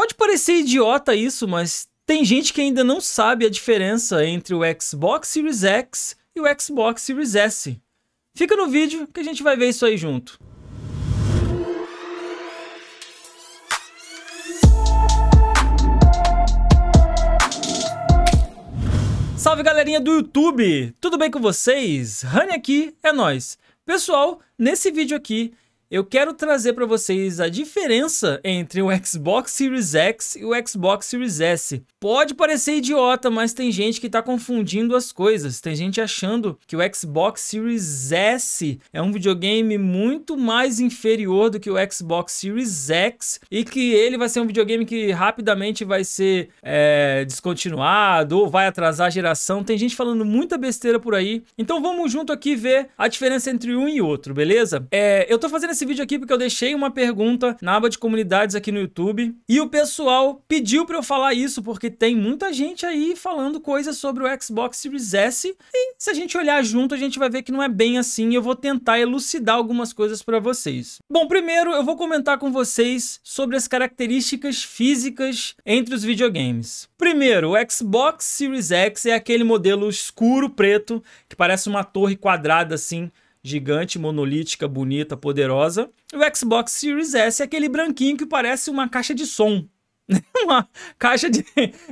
Pode parecer idiota isso, mas tem gente que ainda não sabe a diferença entre o Xbox Series X e o Xbox Series S. Fica no vídeo que a gente vai ver isso aí junto. Salve galerinha do YouTube! Tudo bem com vocês? Rani aqui, é nós. Pessoal, nesse vídeo aqui eu quero trazer para vocês a diferença entre o Xbox Series X e o Xbox Series S. Pode parecer idiota, mas tem gente que está confundindo as coisas. Tem gente achando que o Xbox Series S é um videogame muito mais inferior do que o Xbox Series X e que ele vai ser um videogame que rapidamente vai ser é, descontinuado ou vai atrasar a geração. Tem gente falando muita besteira por aí. Então vamos junto aqui ver a diferença entre um e outro, beleza? É, eu estou fazendo esse vídeo aqui porque eu deixei uma pergunta na aba de comunidades aqui no YouTube e o pessoal pediu para eu falar isso porque tem muita gente aí falando coisas sobre o Xbox Series S e se a gente olhar junto a gente vai ver que não é bem assim e eu vou tentar elucidar algumas coisas para vocês. Bom, primeiro eu vou comentar com vocês sobre as características físicas entre os videogames. Primeiro, o Xbox Series X é aquele modelo escuro preto que parece uma torre quadrada assim gigante, monolítica, bonita, poderosa. O Xbox Series S é aquele branquinho que parece uma caixa de som. uma caixa de,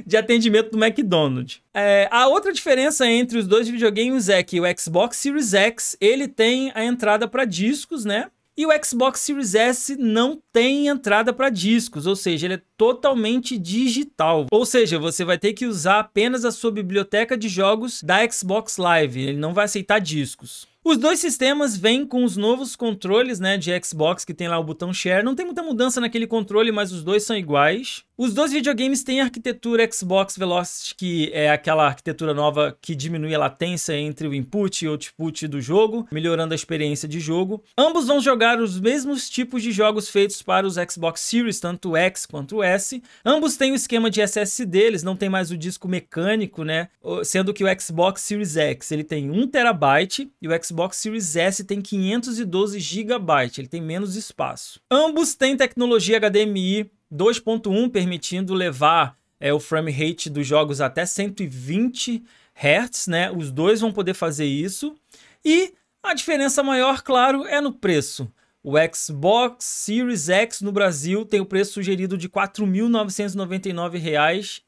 de atendimento do McDonald's. É, a outra diferença entre os dois videogames é que o Xbox Series X ele tem a entrada para discos, né? E o Xbox Series S não tem entrada para discos, ou seja, ele é totalmente digital. Ou seja, você vai ter que usar apenas a sua biblioteca de jogos da Xbox Live, ele não vai aceitar discos. Os dois sistemas vêm com os novos controles né, de Xbox, que tem lá o botão Share. Não tem muita mudança naquele controle, mas os dois são iguais. Os dois videogames têm a arquitetura Xbox Velocity, que é aquela arquitetura nova que diminui a latência entre o input e output do jogo, melhorando a experiência de jogo. Ambos vão jogar os mesmos tipos de jogos feitos para os Xbox Series, tanto o X quanto o S. Ambos têm o esquema de SSD, eles não têm mais o disco mecânico, né? Sendo que o Xbox Series X ele tem 1TB e o Xbox Series S tem 512GB, ele tem menos espaço. Ambos têm tecnologia HDMI 2.1 permitindo levar é, o frame rate dos jogos até 120 Hz, né? Os dois vão poder fazer isso. E a diferença maior, claro, é no preço. O Xbox Series X no Brasil tem o preço sugerido de R$ 4.999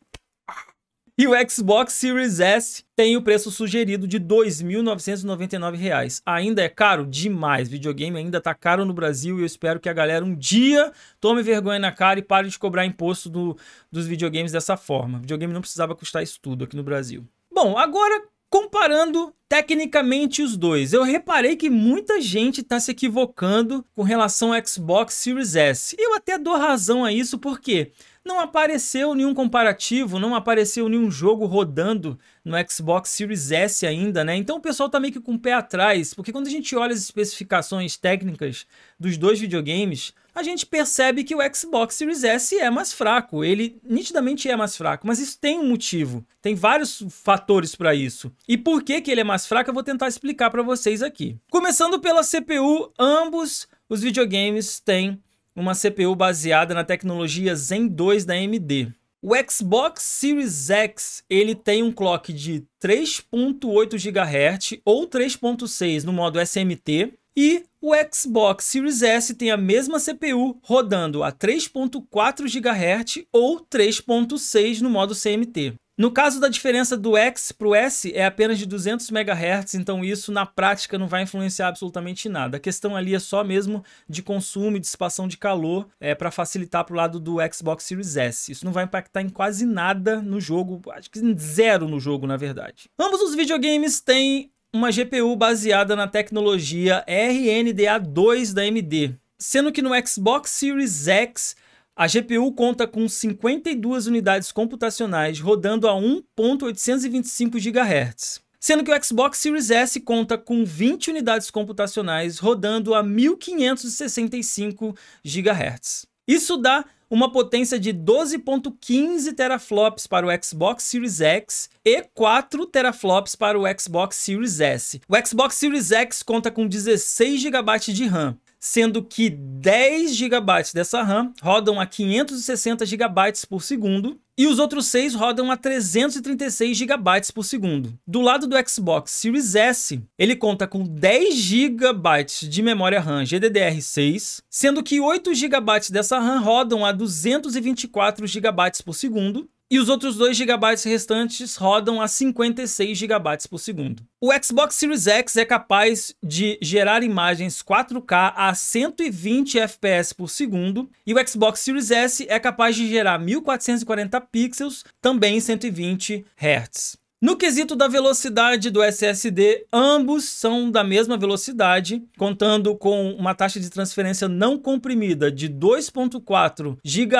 e o Xbox Series S tem o preço sugerido de R$ 2.999. Ainda é caro? Demais. Videogame ainda tá caro no Brasil e eu espero que a galera um dia tome vergonha na cara e pare de cobrar imposto do, dos videogames dessa forma. videogame não precisava custar isso tudo aqui no Brasil. Bom, agora comparando tecnicamente os dois, eu reparei que muita gente está se equivocando com relação ao Xbox Series S. Eu até dou razão a isso porque não apareceu nenhum comparativo, não apareceu nenhum jogo rodando no Xbox Series S ainda, né? Então o pessoal tá meio que com o pé atrás, porque quando a gente olha as especificações técnicas dos dois videogames, a gente percebe que o Xbox Series S é mais fraco, ele nitidamente é mais fraco, mas isso tem um motivo, tem vários fatores para isso. E por que que ele é mais fraco, eu vou tentar explicar para vocês aqui. Começando pela CPU, ambos os videogames têm uma CPU baseada na tecnologia Zen 2 da AMD. O Xbox Series X ele tem um clock de 3.8 GHz ou 3.6 no modo SMT e o Xbox Series S tem a mesma CPU rodando a 3.4 GHz ou 3.6 no modo CMT. No caso da diferença do X para o S, é apenas de 200 MHz, então isso na prática não vai influenciar absolutamente nada. A questão ali é só mesmo de consumo e dissipação de calor é, para facilitar para o lado do Xbox Series S. Isso não vai impactar em quase nada no jogo, acho que zero no jogo, na verdade. Ambos os videogames têm uma GPU baseada na tecnologia RNDA2 da AMD, sendo que no Xbox Series X a GPU conta com 52 unidades computacionais rodando a 1.825 GHz, sendo que o Xbox Series S conta com 20 unidades computacionais rodando a 1.565 GHz. Isso dá uma potência de 12.15 teraflops para o Xbox Series X e 4 teraflops para o Xbox Series S. O Xbox Series X conta com 16 GB de RAM sendo que 10 GB dessa RAM rodam a 560 GB por segundo e os outros 6 rodam a 336 GB por segundo. Do lado do Xbox Series S, ele conta com 10 GB de memória RAM GDDR6, sendo que 8 GB dessa RAM rodam a 224 GB por segundo e os outros 2 GB restantes rodam a 56 GB por segundo. O Xbox Series X é capaz de gerar imagens 4K a 120 FPS por segundo e o Xbox Series S é capaz de gerar 1440 pixels, também 120 Hz. No quesito da velocidade do SSD, ambos são da mesma velocidade, contando com uma taxa de transferência não comprimida de 2.4 GB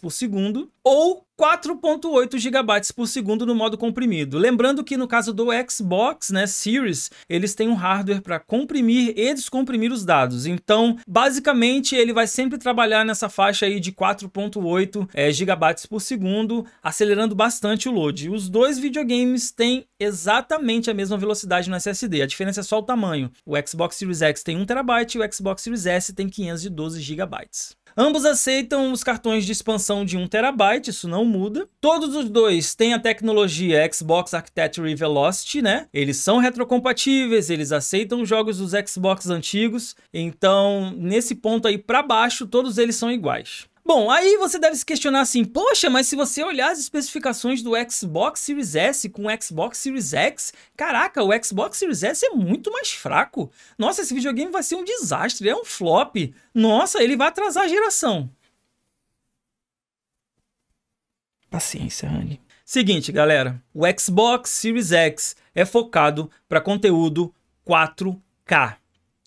por segundo ou 4.8 GB por segundo no modo comprimido. Lembrando que no caso do Xbox né, Series, eles têm um hardware para comprimir e descomprimir os dados. Então, basicamente, ele vai sempre trabalhar nessa faixa aí de 4.8 é, GB por segundo, acelerando bastante o load. Os dois videogames têm exatamente a mesma velocidade no SSD. A diferença é só o tamanho. O Xbox Series X tem 1 TB e o Xbox Series S tem 512 GB. Ambos aceitam os cartões de expansão de 1TB, isso não muda. Todos os dois têm a tecnologia Xbox Architecture Velocity, né? Eles são retrocompatíveis, eles aceitam jogos dos Xbox antigos. Então, nesse ponto aí para baixo, todos eles são iguais. Bom, aí você deve se questionar assim, poxa, mas se você olhar as especificações do Xbox Series S com o Xbox Series X, caraca, o Xbox Series S é muito mais fraco. Nossa, esse videogame vai ser um desastre, é um flop. Nossa, ele vai atrasar a geração. Paciência, Anne. Seguinte, galera, o Xbox Series X é focado para conteúdo 4K.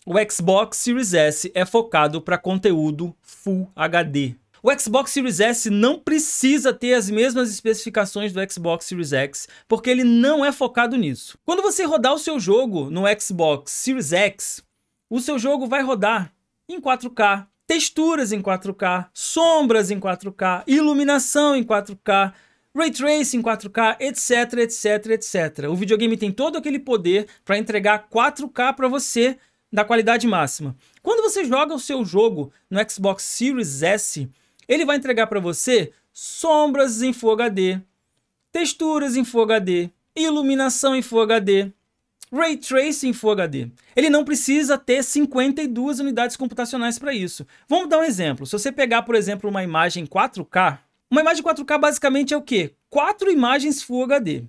O Xbox Series S é focado para conteúdo Full HD. O Xbox Series S não precisa ter as mesmas especificações do Xbox Series X, porque ele não é focado nisso. Quando você rodar o seu jogo no Xbox Series X, o seu jogo vai rodar em 4K, texturas em 4K, sombras em 4K, iluminação em 4K, ray tracing 4K, etc, etc, etc. O videogame tem todo aquele poder para entregar 4K para você da qualidade máxima. Quando você joga o seu jogo no Xbox Series S, ele vai entregar para você sombras em Full HD, texturas em Full HD, iluminação em Full HD, Ray Tracing em Full HD. Ele não precisa ter 52 unidades computacionais para isso. Vamos dar um exemplo. Se você pegar, por exemplo, uma imagem 4K, uma imagem 4K basicamente é o quê? Quatro imagens Full HD.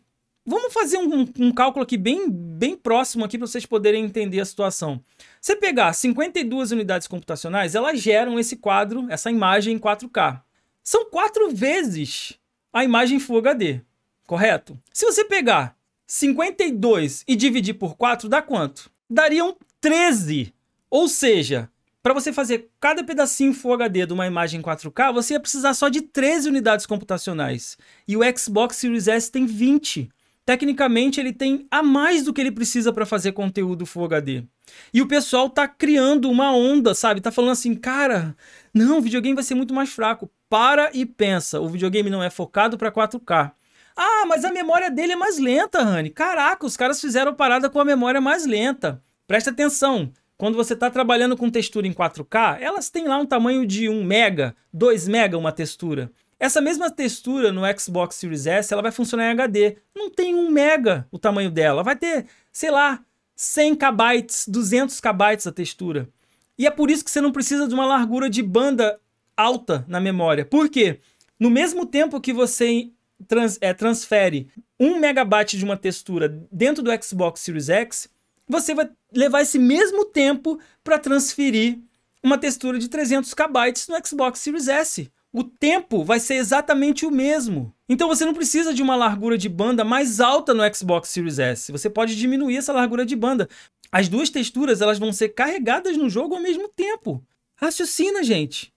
Vamos fazer um, um, cálculo aqui bem, bem próximo aqui para vocês poderem entender a situação. Você pegar 52 unidades computacionais, elas geram esse quadro, essa imagem em 4K. São quatro vezes a imagem Full HD, correto? Se você pegar 52 e dividir por 4, dá quanto? Dariam 13. Ou seja, para você fazer cada pedacinho Full HD de uma imagem 4K, você ia precisar só de 13 unidades computacionais. E o Xbox Series S tem 20. Tecnicamente, ele tem a mais do que ele precisa para fazer conteúdo Full HD. E o pessoal tá criando uma onda, sabe? Tá falando assim, cara, não, o videogame vai ser muito mais fraco. Para e pensa, o videogame não é focado para 4K. Ah, mas a memória dele é mais lenta, Rani. Caraca, os caras fizeram parada com a memória mais lenta. Presta atenção. Quando você está trabalhando com textura em 4K, elas têm lá um tamanho de 1 mega, 2 mega uma textura. Essa mesma textura no Xbox Series S, ela vai funcionar em HD. Não tem um mega o tamanho dela, vai ter, sei lá, 100 KB, 200 KB a textura. E é por isso que você não precisa de uma largura de banda alta na memória. Por quê? No mesmo tempo que você trans, é, transfere 1 megabyte de uma textura dentro do Xbox Series X, você vai levar esse mesmo tempo para transferir uma textura de 300 KB no Xbox Series S o tempo vai ser exatamente o mesmo. Então você não precisa de uma largura de banda mais alta no Xbox Series S. Você pode diminuir essa largura de banda. As duas texturas elas vão ser carregadas no jogo ao mesmo tempo. Raciocina, gente.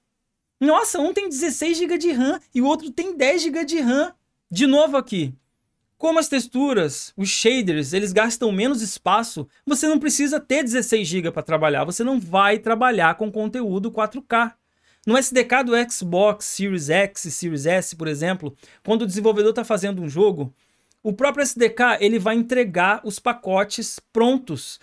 Nossa, um tem 16 GB de RAM e o outro tem 10 GB de RAM. De novo aqui. Como as texturas, os shaders, eles gastam menos espaço, você não precisa ter 16 GB para trabalhar. Você não vai trabalhar com conteúdo 4K. No SDK do Xbox Series X e Series S, por exemplo, quando o desenvolvedor está fazendo um jogo, o próprio SDK ele vai entregar os pacotes prontos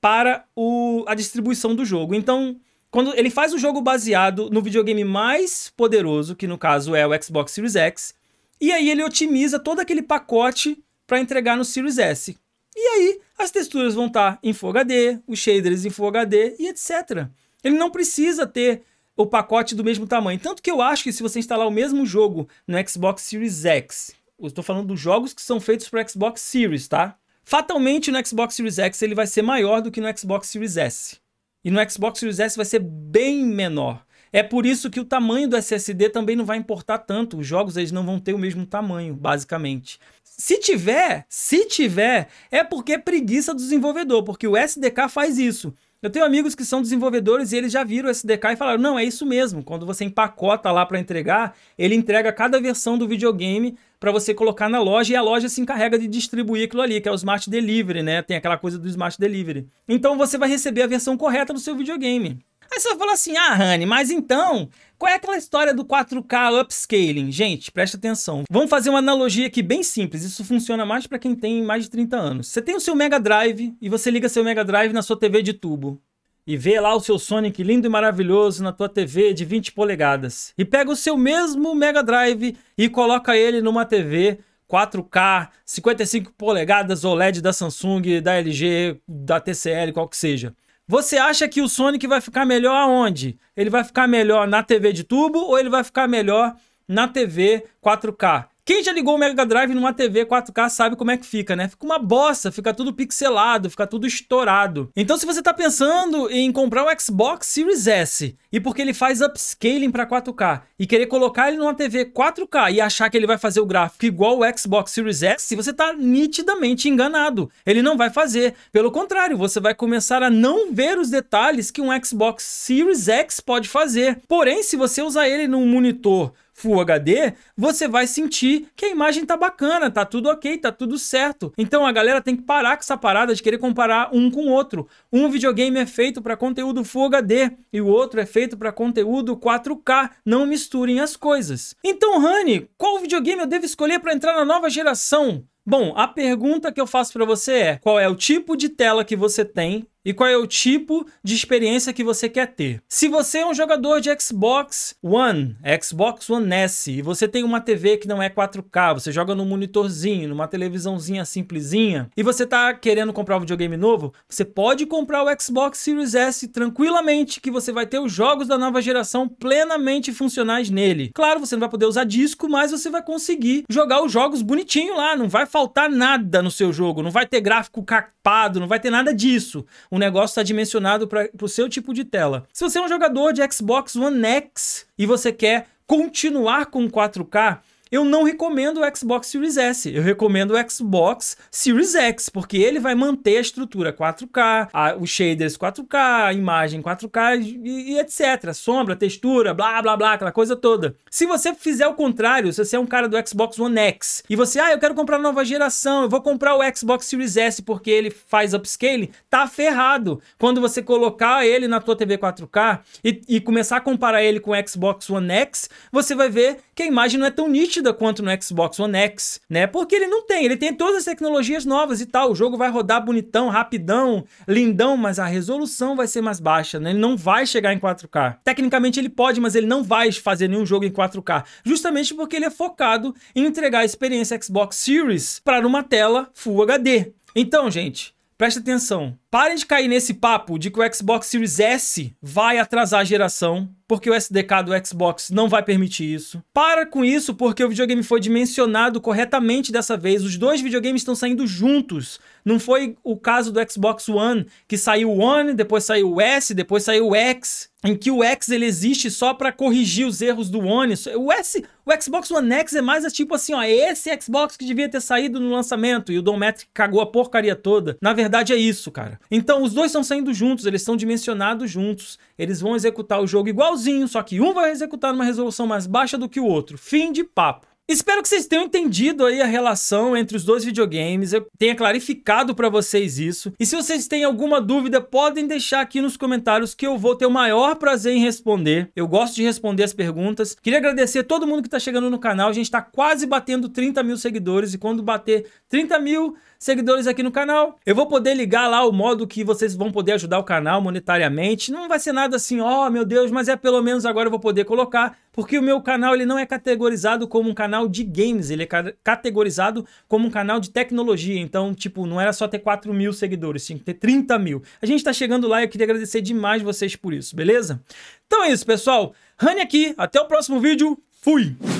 para o, a distribuição do jogo. Então, quando ele faz o jogo baseado no videogame mais poderoso, que no caso é o Xbox Series X, e aí ele otimiza todo aquele pacote para entregar no Series S. E aí as texturas vão estar tá em Full HD, os shaders em Full HD e etc. Ele não precisa ter o pacote do mesmo tamanho. Tanto que eu acho que se você instalar o mesmo jogo no Xbox Series X, eu estou falando dos jogos que são feitos para Xbox Series, tá? Fatalmente no Xbox Series X ele vai ser maior do que no Xbox Series S. E no Xbox Series S vai ser bem menor. É por isso que o tamanho do SSD também não vai importar tanto. Os jogos eles não vão ter o mesmo tamanho, basicamente. Se tiver, se tiver, é porque é preguiça do desenvolvedor, porque o SDK faz isso. Eu tenho amigos que são desenvolvedores e eles já viram o SDK e falaram: não, é isso mesmo. Quando você empacota lá para entregar, ele entrega cada versão do videogame para você colocar na loja e a loja se encarrega de distribuir aquilo ali, que é o Smart Delivery, né? Tem aquela coisa do Smart Delivery. Então você vai receber a versão correta do seu videogame. Aí você fala assim, ah, Rani, mas então, qual é aquela história do 4K upscaling? Gente, presta atenção. Vamos fazer uma analogia aqui bem simples. Isso funciona mais para quem tem mais de 30 anos. Você tem o seu Mega Drive e você liga seu Mega Drive na sua TV de tubo. E vê lá o seu Sonic lindo e maravilhoso na tua TV de 20 polegadas. E pega o seu mesmo Mega Drive e coloca ele numa TV 4K, 55 polegadas OLED da Samsung, da LG, da TCL, qual que seja. Você acha que o Sonic vai ficar melhor aonde? Ele vai ficar melhor na TV de tubo ou ele vai ficar melhor na TV 4K? Quem já ligou o Mega Drive numa TV 4K sabe como é que fica, né? Fica uma bosta, fica tudo pixelado, fica tudo estourado. Então se você tá pensando em comprar o Xbox Series S e porque ele faz upscaling para 4K e querer colocar ele numa TV 4K e achar que ele vai fazer o gráfico igual o Xbox Series S, você tá nitidamente enganado. Ele não vai fazer. Pelo contrário, você vai começar a não ver os detalhes que um Xbox Series X pode fazer. Porém, se você usar ele num monitor Full HD, você vai sentir que a imagem tá bacana, tá tudo ok, tá tudo certo. Então a galera tem que parar com essa parada de querer comparar um com o outro. Um videogame é feito para conteúdo Full HD e o outro é feito para conteúdo 4K. Não misturem as coisas. Então, Rani, qual videogame eu devo escolher para entrar na nova geração? Bom, a pergunta que eu faço para você é: qual é o tipo de tela que você tem e qual é o tipo de experiência que você quer ter. Se você é um jogador de Xbox One, Xbox One S, e você tem uma TV que não é 4K, você joga num monitorzinho, numa televisãozinha simplesinha, e você tá querendo comprar um videogame novo, você pode comprar o Xbox Series S tranquilamente, que você vai ter os jogos da nova geração plenamente funcionais nele. Claro, você não vai poder usar disco, mas você vai conseguir jogar os jogos bonitinho lá, não vai faltar nada no seu jogo, não vai ter gráfico capado, não vai ter nada disso o negócio está dimensionado para o seu tipo de tela. Se você é um jogador de Xbox One X e você quer continuar com 4K, eu não recomendo o Xbox Series S, eu recomendo o Xbox Series X, porque ele vai manter a estrutura 4K, a, os shaders 4K, a imagem 4K e, e, etc. Sombra, textura, blá blá blá, aquela coisa toda. Se você fizer o contrário, se você é um cara do Xbox One X e você, ah, eu quero comprar nova geração, eu vou comprar o Xbox Series S porque ele faz upscaling, tá ferrado. Quando você colocar ele na tua TV 4K e, e começar a comparar ele com o Xbox One X, você vai ver que a imagem não é tão nítida nítida quanto no Xbox One X, né? Porque ele não tem, ele tem todas as tecnologias novas e tal. O jogo vai rodar bonitão, rapidão, lindão, mas a resolução vai ser mais baixa, né? Ele não vai chegar em 4K. Tecnicamente ele pode, mas ele não vai fazer nenhum jogo em 4K, justamente porque ele é focado em entregar a experiência Xbox Series para uma tela Full HD. Então, gente, Preste atenção. Parem de cair nesse papo de que o Xbox Series S vai atrasar a geração, porque o SDK do Xbox não vai permitir isso. Para com isso, porque o videogame foi dimensionado corretamente dessa vez. Os dois videogames estão saindo juntos. Não foi o caso do Xbox One, que saiu o One, depois saiu o S, depois saiu o X, em que o X ele existe só para corrigir os erros do One. O S, o Xbox One X é mais é tipo assim, ó, esse Xbox que devia ter saído no lançamento e o Dometric cagou a porcaria toda. Na verdade é isso, cara. Então os dois estão saindo juntos, eles estão dimensionados juntos. Eles vão executar o jogo igualzinho, só que um vai executar numa resolução mais baixa do que o outro. Fim de papo. Espero que vocês tenham entendido aí a relação entre os dois videogames, eu tenha clarificado para vocês isso. E se vocês têm alguma dúvida, podem deixar aqui nos comentários que eu vou ter o maior prazer em responder. Eu gosto de responder as perguntas. Queria agradecer a todo mundo que está chegando no canal, a gente está quase batendo 30 mil seguidores e quando bater 30 mil seguidores aqui no canal. Eu vou poder ligar lá o modo que vocês vão poder ajudar o canal monetariamente. Não vai ser nada assim, ó, oh, meu Deus, mas é pelo menos agora eu vou poder colocar, porque o meu canal ele não é categorizado como um canal de games, ele é categorizado como um canal de tecnologia. Então, tipo, não era só ter 4 mil seguidores, tinha que ter 30 mil. A gente tá chegando lá e eu queria agradecer demais vocês por isso, beleza? Então é isso, pessoal. Rani aqui, até o próximo vídeo. Fui!